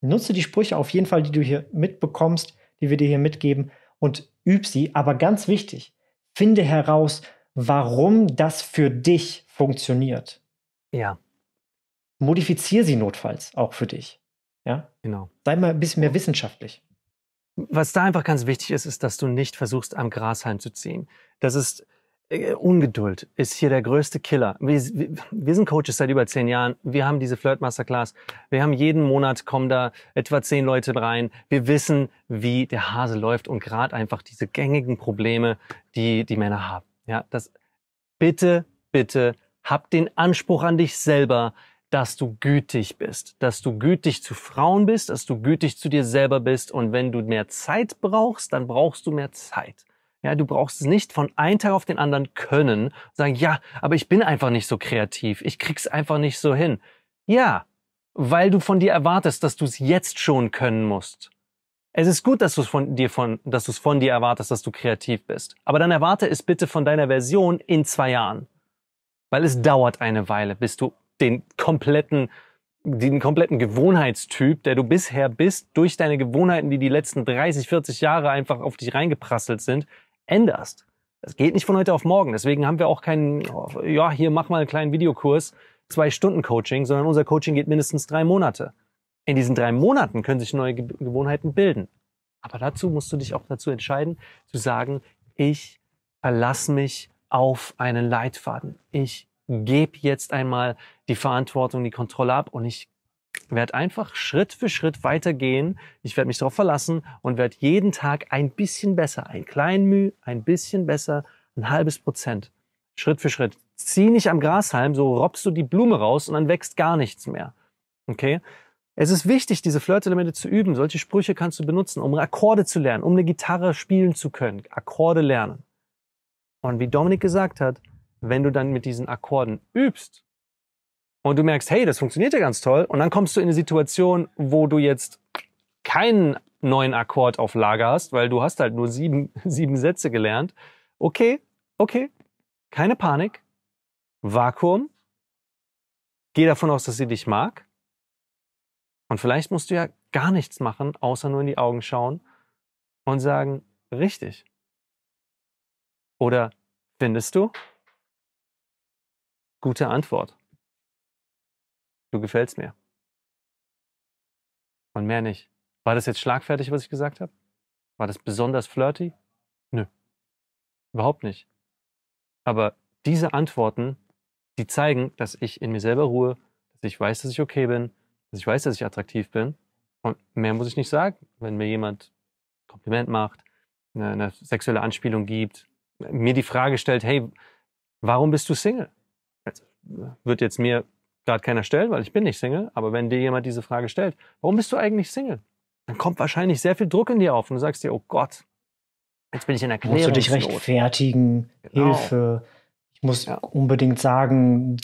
Speaker 2: Nutze die Sprüche auf jeden Fall, die du hier mitbekommst, die wir dir hier mitgeben und üb sie. Aber ganz wichtig, finde heraus, warum das für dich funktioniert. Ja, modifizier sie notfalls auch für dich. Ja? Genau. Sei mal ein bisschen mehr wissenschaftlich. Was da einfach ganz wichtig
Speaker 1: ist, ist, dass du nicht versuchst, am Grashalm zu ziehen. Das ist äh, Ungeduld ist hier der größte Killer. Wir, wir, sind Coaches seit über zehn Jahren. Wir haben diese Flirt Masterclass. Wir haben jeden Monat kommen da etwa zehn Leute rein. Wir wissen, wie der Hase läuft und gerade einfach diese gängigen Probleme, die die Männer haben. Ja, das bitte, bitte hab den Anspruch an dich selber, dass du gütig bist, dass du gütig zu Frauen bist, dass du gütig zu dir selber bist. Und wenn du mehr Zeit brauchst, dann brauchst du mehr Zeit. Ja, du brauchst es nicht von einem Tag auf den anderen können, sagen, ja, aber ich bin einfach nicht so kreativ, ich krieg's einfach nicht so hin. Ja, weil du von dir erwartest, dass du es jetzt schon können musst. Es ist gut, dass du es von dir von, dass du es von dir erwartest, dass du kreativ bist. Aber dann erwarte es bitte von deiner Version in zwei Jahren. Weil es dauert eine Weile, bis du den kompletten den kompletten Gewohnheitstyp, der du bisher bist, durch deine Gewohnheiten, die die letzten 30, 40 Jahre einfach auf dich reingeprasselt sind, änderst. Das geht nicht von heute auf morgen. Deswegen haben wir auch keinen, ja, hier mach mal einen kleinen Videokurs, zwei Stunden Coaching, sondern unser Coaching geht mindestens drei Monate. In diesen drei Monaten können sich neue Gewohnheiten bilden. Aber dazu musst du dich auch dazu entscheiden, zu sagen, ich verlasse mich auf einen Leitfaden. Ich gebe jetzt einmal die Verantwortung, die Kontrolle ab und ich werde einfach Schritt für Schritt weitergehen. Ich werde mich darauf verlassen und werde jeden Tag ein bisschen besser, ein klein Mühe, ein bisschen besser, ein halbes Prozent. Schritt für Schritt. Zieh nicht am Grashalm, so robbst du die Blume raus und dann wächst gar nichts mehr. Okay? Es ist wichtig, diese Flirtelemente zu üben. Solche Sprüche kannst du benutzen, um Akkorde zu lernen, um eine Gitarre spielen zu können. Akkorde lernen. Und wie Dominik gesagt hat, wenn du dann mit diesen Akkorden übst und du merkst, hey, das funktioniert ja ganz toll, und dann kommst du in eine Situation, wo du jetzt keinen neuen Akkord auf Lager hast, weil du hast halt nur sieben, [laughs] sieben Sätze gelernt. Okay, okay, keine Panik, Vakuum, geh davon aus, dass sie dich mag. Und vielleicht musst du ja gar nichts machen, außer nur in die Augen schauen und sagen, richtig. Oder findest du? Gute Antwort. Du gefällst mir. Und mehr nicht. War das jetzt schlagfertig, was ich gesagt habe? War das besonders flirty? Nö. Überhaupt nicht. Aber diese Antworten, die zeigen, dass ich in mir selber ruhe, dass ich weiß, dass ich okay bin, dass ich weiß, dass ich attraktiv bin. Und mehr muss ich nicht sagen. Wenn mir jemand Kompliment macht, eine, eine sexuelle Anspielung gibt, mir die Frage stellt, hey, warum bist du Single? wird jetzt mir gerade keiner stellen, weil ich bin nicht Single. Aber wenn dir jemand diese Frage stellt, warum bist du eigentlich Single? Dann kommt wahrscheinlich sehr viel Druck in dir auf und du sagst dir, oh Gott, jetzt bin ich in der Klärung. Musst du dich
Speaker 2: rechtfertigen, genau. Hilfe. Ich muss ja. unbedingt sagen,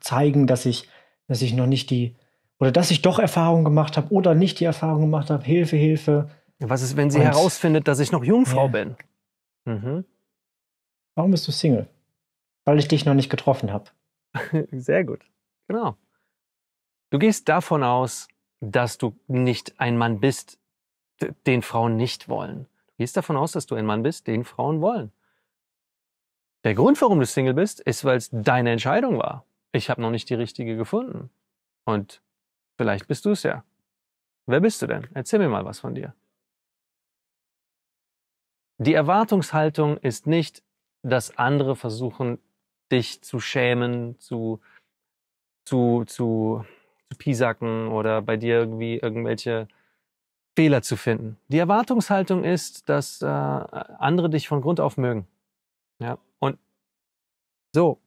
Speaker 2: zeigen, dass ich, dass ich noch nicht die, oder dass ich doch Erfahrung gemacht habe oder nicht die Erfahrung gemacht habe. Hilfe, Hilfe.
Speaker 1: Was ist, wenn sie und, herausfindet, dass ich
Speaker 2: noch Jungfrau ja. bin? Mhm. Warum bist du Single? Weil ich dich noch nicht getroffen habe. [laughs] Sehr gut.
Speaker 1: Genau. Du gehst davon aus, dass du nicht ein Mann bist, den Frauen nicht wollen. Du gehst davon aus, dass du ein Mann bist, den Frauen wollen. Der Grund, warum du Single bist, ist, weil es deine Entscheidung war. Ich habe noch nicht die richtige gefunden. Und vielleicht bist du es ja. Wer bist du denn? Erzähl mir mal was von dir. Die Erwartungshaltung ist nicht, dass andere versuchen, dich zu schämen, zu, zu, zu, zu piesacken oder bei dir irgendwie irgendwelche Fehler zu finden. Die Erwartungshaltung ist, dass äh, andere dich von Grund auf mögen. Ja, und so.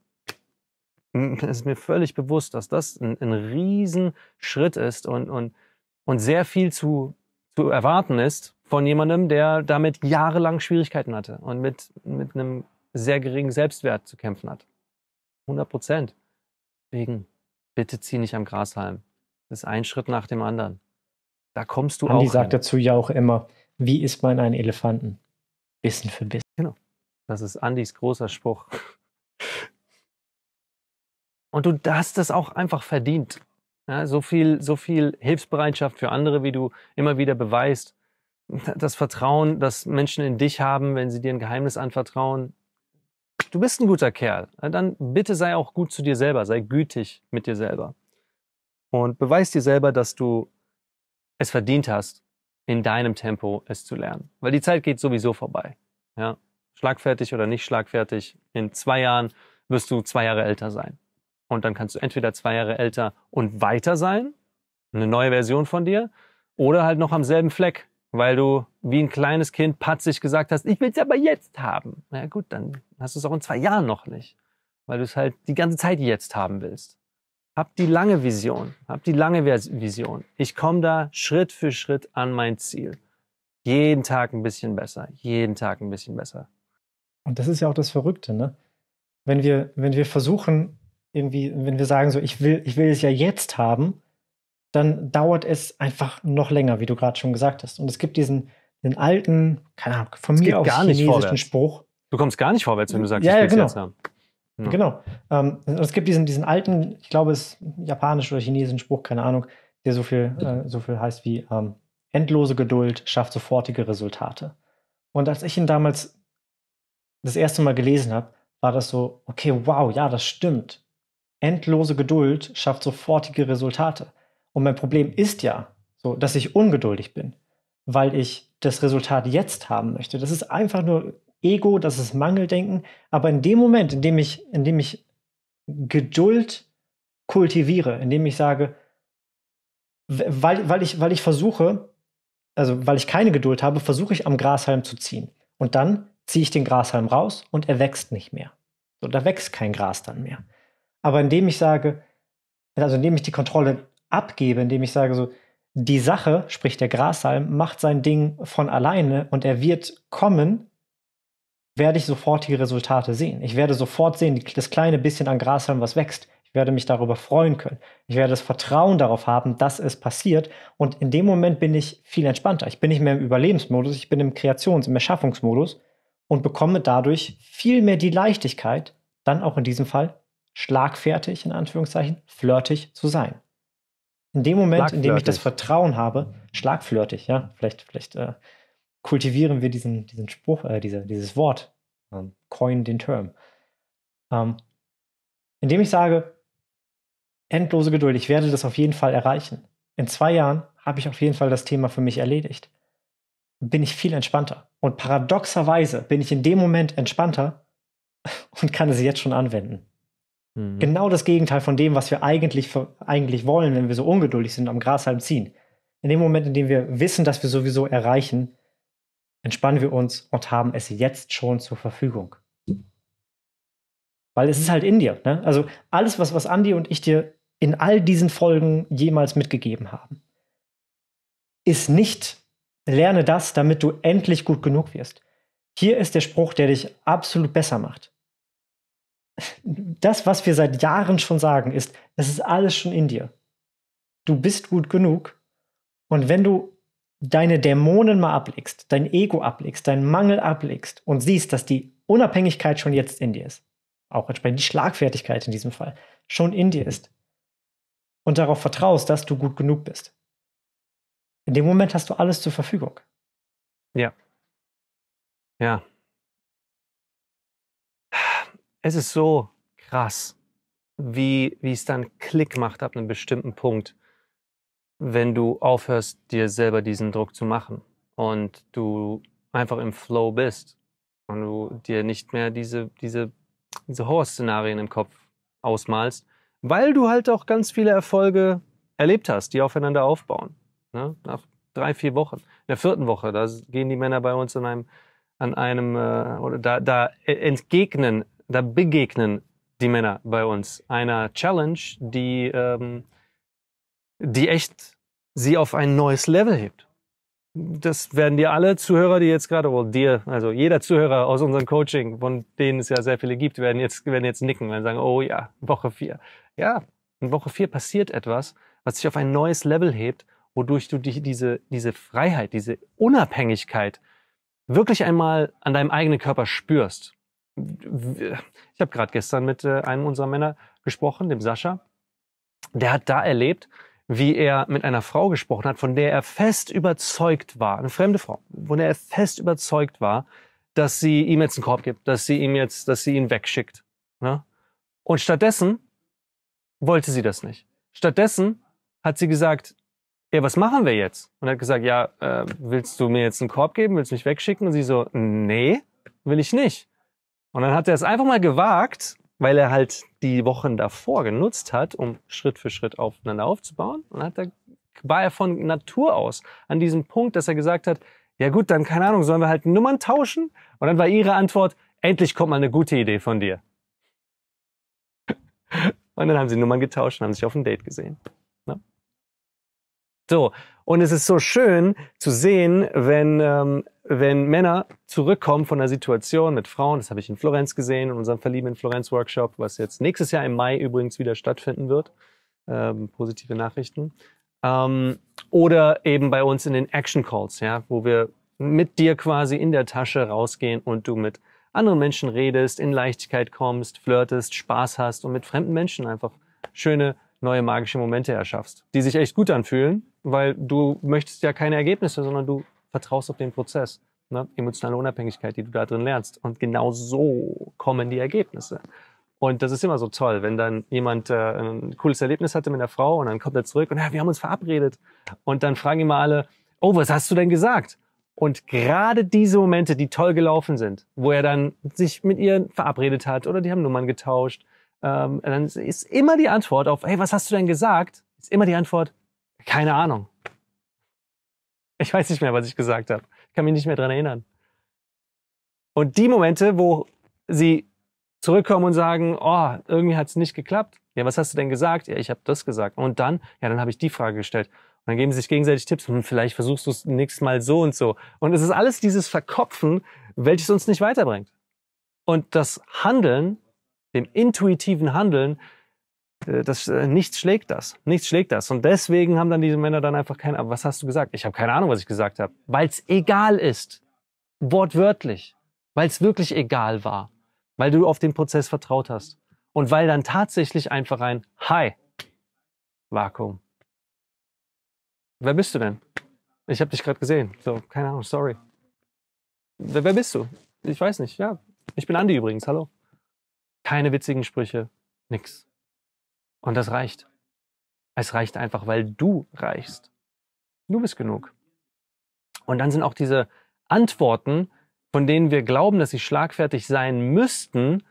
Speaker 1: ist mir völlig bewusst, dass das ein, ein Riesenschritt ist und, und, und sehr viel zu, zu erwarten ist von jemandem, der damit jahrelang Schwierigkeiten hatte und mit, mit einem sehr geringen Selbstwert zu kämpfen hat. 100 Prozent. Deswegen, bitte zieh nicht am Grashalm. Das ist ein Schritt nach dem anderen. Da kommst du Andi auch. Andi sagt hin.
Speaker 2: dazu ja auch immer, wie isst man einen Elefanten? Bissen für Bissen. Genau.
Speaker 1: Das ist Andys großer Spruch. Und du hast das auch einfach verdient. Ja, so, viel, so viel Hilfsbereitschaft für andere, wie du immer wieder beweist. Das Vertrauen, das Menschen in dich haben, wenn sie dir ein Geheimnis anvertrauen du bist ein guter Kerl, dann bitte sei auch gut zu dir selber, sei gütig mit dir selber. Und beweis dir selber, dass du es verdient hast, in deinem Tempo es zu lernen. Weil die Zeit geht sowieso vorbei. Ja? Schlagfertig oder nicht schlagfertig, in zwei Jahren wirst du zwei Jahre älter sein. Und dann kannst du entweder zwei Jahre älter und weiter sein, eine neue Version von dir, oder halt noch am selben Fleck weil du wie ein kleines Kind patzig gesagt hast, ich will es aber jetzt haben. Na gut, dann hast du es auch in zwei Jahren noch nicht, weil du es halt die ganze Zeit jetzt haben willst. Hab die lange Vision, hab die lange Vision. Ich komme da Schritt für Schritt an mein Ziel. Jeden Tag ein bisschen besser, jeden Tag ein bisschen besser.
Speaker 2: Und das ist ja auch das Verrückte, ne? Wenn wir, wenn wir versuchen, irgendwie, wenn wir sagen so, ich will, ich will es ja jetzt haben, dann dauert es einfach noch länger, wie du gerade schon gesagt hast. Und es gibt diesen, den alten, keine Ahnung, von mir aus chinesischen
Speaker 1: Spruch. Du kommst gar nicht vorwärts, wenn du sagst, ja, ich will genau. jetzt haben.
Speaker 2: Ja. Hm. Genau. Ähm, es gibt diesen, diesen alten, ich glaube, es ist japanisch oder chinesischen Spruch, keine Ahnung, der so viel, äh, so viel heißt wie ähm, endlose Geduld schafft sofortige Resultate. Und als ich ihn damals das erste Mal gelesen habe, war das so, okay, wow, ja, das stimmt. Endlose Geduld schafft sofortige Resultate. Und mein Problem ist ja, so, dass ich ungeduldig bin, weil ich das Resultat jetzt haben möchte. Das ist einfach nur Ego, das ist Mangeldenken. Aber in dem Moment, in dem ich, in dem ich Geduld kultiviere, in dem ich sage, weil, weil, ich, weil ich versuche, also weil ich keine Geduld habe, versuche ich am Grashalm zu ziehen. Und dann ziehe ich den Grashalm raus und er wächst nicht mehr. So, da wächst kein Gras dann mehr. Aber indem ich sage, also indem ich die Kontrolle abgebe, indem ich sage so, die Sache, sprich der Grashalm, macht sein Ding von alleine und er wird kommen, werde ich sofortige Resultate sehen. Ich werde sofort sehen, das kleine bisschen an Grashalm, was wächst. Ich werde mich darüber freuen können. Ich werde das Vertrauen darauf haben, dass es passiert. Und in dem Moment bin ich viel entspannter. Ich bin nicht mehr im Überlebensmodus, ich bin im Kreations-, im Erschaffungsmodus und bekomme dadurch viel mehr die Leichtigkeit, dann auch in diesem Fall schlagfertig, in Anführungszeichen, flirtig zu sein. In dem Moment, in dem ich das Vertrauen habe, schlagflirtig, ja, vielleicht, vielleicht äh, kultivieren wir diesen, diesen Spruch, äh, diese, dieses Wort, ähm, coin den Term. Ähm, indem ich sage, endlose Geduld, ich werde das auf jeden Fall erreichen. In zwei Jahren habe ich auf jeden Fall das Thema für mich erledigt. Bin ich viel entspannter. Und paradoxerweise bin ich in dem Moment entspannter [laughs] und kann es jetzt schon anwenden. Mhm. Genau das Gegenteil von dem, was wir eigentlich, eigentlich wollen, wenn wir so ungeduldig sind, am Grashalm ziehen. In dem Moment, in dem wir wissen, dass wir sowieso erreichen, entspannen wir uns und haben es jetzt schon zur Verfügung. Weil es ist halt in dir. Ne? Also alles, was, was Andi und ich dir in all diesen Folgen jemals mitgegeben haben, ist nicht, lerne das, damit du endlich gut genug wirst. Hier ist der Spruch, der dich absolut besser macht das, was wir seit Jahren schon sagen, ist, es ist alles schon in dir. Du bist gut genug. Und wenn du deine Dämonen mal ablegst, dein Ego ablegst, deinen Mangel ablegst und siehst, dass die Unabhängigkeit schon jetzt in dir ist, auch entsprechend die Schlagfertigkeit in diesem Fall, schon in dir ist und darauf vertraust, dass du gut genug bist, in dem Moment hast du alles zur Verfügung.
Speaker 1: Ja. Ja es ist so krass, wie, wie es dann Klick macht ab einem bestimmten Punkt, wenn du aufhörst, dir selber diesen Druck zu machen und du einfach im Flow bist und du dir nicht mehr diese, diese, diese Horror-Szenarien im Kopf ausmalst, weil du halt auch ganz viele Erfolge erlebt hast, die aufeinander aufbauen. Ne? Nach drei, vier Wochen. In der vierten Woche, da gehen die Männer bei uns an einem, an einem äh, oder da, da äh, entgegnen da begegnen die Männer bei uns einer Challenge, die, ähm, die echt sie auf ein neues Level hebt. Das werden dir alle Zuhörer, die jetzt gerade, well, dir, also jeder Zuhörer aus unserem Coaching, von denen es ja sehr viele gibt, werden jetzt, werden jetzt nicken, werden sagen, oh ja, Woche vier. Ja, in Woche vier passiert etwas, was sich auf ein neues Level hebt, wodurch du dich diese, diese Freiheit, diese Unabhängigkeit wirklich einmal an deinem eigenen Körper spürst ich habe gerade gestern mit äh, einem unserer Männer gesprochen, dem Sascha. Der hat da erlebt, wie er mit einer Frau gesprochen hat, von der er fest überzeugt war, eine fremde Frau, von der er fest überzeugt war, dass sie ihm jetzt einen Korb gibt, dass sie ihm jetzt, dass sie ihn wegschickt. Ne? Und stattdessen wollte sie das nicht. Stattdessen hat sie gesagt, ja, was machen wir jetzt? Und er hat gesagt, ja, äh, willst du mir jetzt einen Korb geben, willst du mich wegschicken? Und sie so, nee, will ich nicht. Und dann hat er es einfach mal gewagt, weil er halt die Wochen davor genutzt hat, um Schritt für Schritt aufeinander aufzubauen. Und hat er, war er von Natur aus an diesem Punkt, dass er gesagt hat, ja gut, dann keine Ahnung, sollen wir halt Nummern tauschen? Und dann war ihre Antwort, endlich kommt mal eine gute Idee von dir. [laughs] Und dann haben sie Nummern getauscht und haben sich auf ein Date gesehen. Ne? So, und es ist so schön zu sehen, wenn ähm, wenn Männer zurückkommen von einer Situation mit Frauen, das habe ich in Florenz gesehen, in unserem Verlieben in Florenz Workshop, was jetzt nächstes Jahr im Mai übrigens wieder stattfinden wird. Ähm, positive Nachrichten. Ähm, oder eben bei uns in den Action Calls, ja, wo wir mit dir quasi in der Tasche rausgehen und du mit anderen Menschen redest, in Leichtigkeit kommst, flirtest, Spaß hast und mit fremden Menschen einfach schöne, neue magische Momente erschaffst, die sich echt gut anfühlen, weil du möchtest ja keine Ergebnisse, sondern du vertraust auf den Prozess. Ne? Emotionale Unabhängigkeit, die du da drin lernst. Und genau so kommen die Ergebnisse. Und das ist immer so toll, wenn dann jemand äh, ein cooles Erlebnis hatte mit einer Frau und dann kommt er zurück und ja, wir haben uns verabredet. Und dann fragen immer alle, oh, was hast du denn gesagt? Und gerade diese Momente, die toll gelaufen sind, wo er dann sich mit ihr verabredet hat oder die haben Nummern getauscht, ähm, dann ist immer die Antwort auf, hey, was hast du denn gesagt? Ist immer die Antwort, keine Ahnung. Ich weiß nicht mehr, was ich gesagt habe. Ich kann mich nicht mehr dran erinnern. Und die Momente, wo sie zurückkommen und sagen, oh, irgendwie hat es nicht geklappt. Ja, was hast du denn gesagt? Ja, ich habe das gesagt. Und dann, ja, dann habe ich die Frage gestellt. Und dann geben sie sich gegenseitig Tipps. Und hm, vielleicht versuchst du es nächstes Mal so und so. Und es ist alles dieses Verkopfen, welches uns nicht weiterbringt. Und das Handeln, dem intuitiven Handeln, äh, das, äh, nichts schlägt das. Nichts schlägt das. Und deswegen haben dann diese Männer dann einfach keine Ahnung. Was hast du gesagt? Ich habe keine Ahnung, was ich gesagt habe. Weil es egal ist. Wortwörtlich. Weil es wirklich egal war. Weil du auf den Prozess vertraut hast. Und weil dann tatsächlich einfach ein Hi. Vakuum. Wer bist du denn? Ich habe dich gerade gesehen. So, keine Ahnung, sorry. Wer, wer bist du? Ich weiß nicht. Ja, ich bin Andi übrigens. Hallo. Keine witzigen Sprüche. Nix. Und das reicht. Es reicht einfach, weil du reichst. Du bist genug. Und dann sind auch diese Antworten, von denen wir glauben, dass sie schlagfertig sein müssten,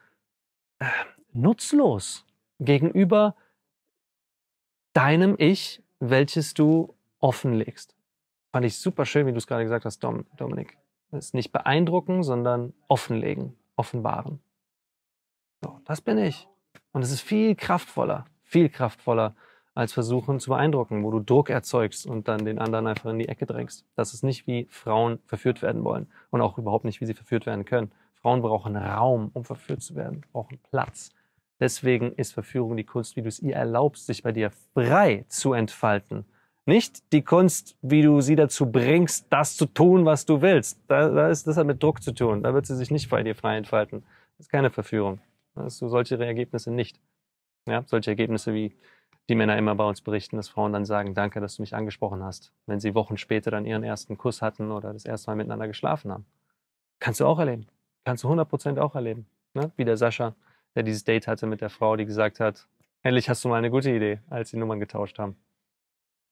Speaker 1: äh, nutzlos gegenüber deinem Ich, welches du offenlegst. Fand ich super schön, wie du es gerade gesagt hast, Dom, Dominik. Es ist nicht beeindrucken, sondern offenlegen, offenbaren. So, das bin ich. Und es ist viel kraftvoller viel kraftvoller als versuchen zu beeindrucken, wo du Druck erzeugst und dann den anderen einfach in die Ecke drängst. Das ist nicht, wie Frauen verführt werden wollen und auch überhaupt nicht, wie sie verführt werden können. Frauen brauchen Raum, um verführt zu werden, brauchen Platz. Deswegen ist Verführung die Kunst, wie du es ihr erlaubst, sich bei dir frei zu entfalten. Nicht die Kunst, wie du sie dazu bringst, das zu tun, was du willst. Da, da ist, das hat mit Druck zu tun. Da wird sie sich nicht bei dir frei entfalten. Das ist keine Verführung. Das hast du solche Ergebnisse nicht. Ja, solche Ergebnisse wie die Männer immer bei uns berichten, dass Frauen dann sagen, danke, dass du mich angesprochen hast, wenn sie Wochen später dann ihren ersten Kuss hatten oder das erste Mal miteinander geschlafen haben. Kannst du auch erleben. Kannst du 100% auch erleben. Ne? Wie der Sascha, der dieses Date hatte mit der Frau, die gesagt hat, endlich hast du mal eine gute Idee, als sie Nummern getauscht haben.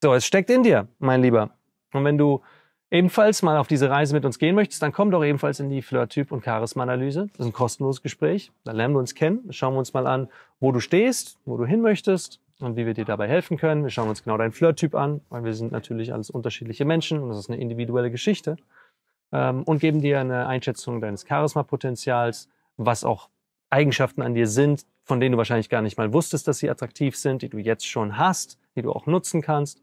Speaker 1: So, es steckt in dir, mein Lieber. Und wenn du ebenfalls mal auf diese Reise mit uns gehen möchtest, dann komm doch ebenfalls in die Flirt-Typ- und Charisma-Analyse. Das ist ein kostenloses Gespräch. Da lernen wir uns kennen, schauen wir uns mal an, wo du stehst, wo du hin möchtest und wie wir dir dabei helfen können. Wir schauen uns genau deinen Flirt-Typ an, weil wir sind natürlich alles unterschiedliche Menschen und das ist eine individuelle Geschichte. Ähm, und geben dir eine Einschätzung deines Charisma-Potenzials, was auch Eigenschaften an dir sind, von denen du wahrscheinlich gar nicht mal wusstest, dass sie attraktiv sind, die du jetzt schon hast, die du auch nutzen kannst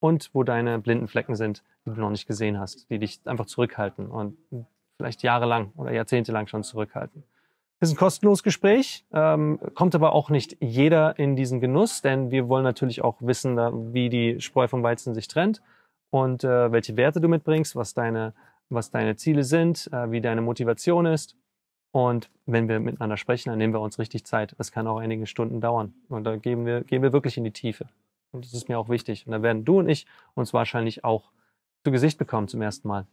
Speaker 1: und wo deine blinden Flecken sind, die du noch nicht gesehen hast, die dich einfach zurückhalten und vielleicht jahrelang oder jahrzehntelang schon zurückhalten. Das ist ein kostenloses Gespräch, ähm, kommt aber auch nicht jeder in diesen Genuss, denn wir wollen natürlich auch wissen, wie die Spreu vom Weizen sich trennt und äh, welche Werte du mitbringst, was deine, was deine Ziele sind, äh, wie deine Motivation ist. Und wenn wir miteinander sprechen, dann nehmen wir uns richtig Zeit. Das kann auch einige Stunden dauern. Und da gehen wir, gehen wir wirklich in die Tiefe. Und das ist mir auch wichtig. Und dann werden du und ich uns wahrscheinlich auch zu Gesicht bekommen zum ersten Mal.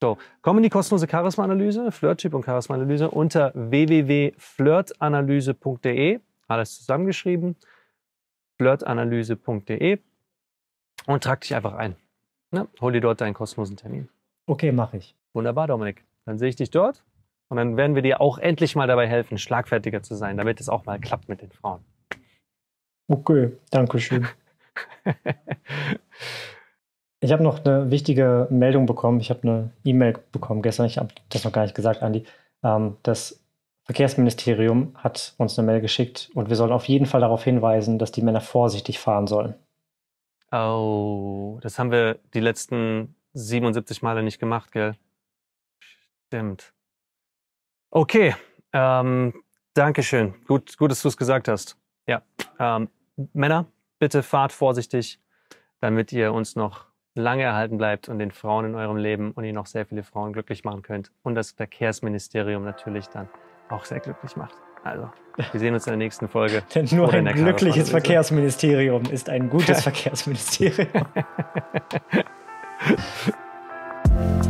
Speaker 1: So, komm in die kostenlose Charisma-Analyse, Flirt-Typ und Charisma-Analyse unter www.flirtanalyse.de. Alles zusammengeschrieben. Flirtanalyse.de und trag dich einfach ein. Ne? Hol dir dort deinen kostenlosen Termin.
Speaker 2: Okay, mache ich.
Speaker 1: Wunderbar, Dominik. Dann sehe ich dich dort und dann werden wir dir auch endlich mal dabei helfen, schlagfertiger zu sein, damit es auch mal klappt mit den Frauen.
Speaker 2: Okay, danke schön. [laughs] ich habe noch eine wichtige Meldung bekommen. Ich habe eine E-Mail bekommen gestern. Ich habe das noch gar nicht gesagt, Andi. Ähm, das Verkehrsministerium hat uns eine Mail geschickt und wir sollen auf jeden Fall darauf hinweisen, dass die Männer vorsichtig fahren sollen.
Speaker 1: Oh, das haben wir die letzten 77 Male nicht gemacht, gell? Stimmt. Okay, ähm, schön. Gut, gut, dass du es gesagt hast. Ja, ähm, Männer, bitte fahrt vorsichtig, damit ihr uns noch lange erhalten bleibt und den Frauen in eurem Leben und ihr noch sehr viele Frauen glücklich machen könnt und das Verkehrsministerium natürlich dann auch sehr glücklich macht. Also, wir sehen uns in der nächsten
Speaker 2: Folge. [laughs] Denn nur ein glückliches Verkehrsministerium ist ein gutes [laughs] Verkehrsministerium. [laughs]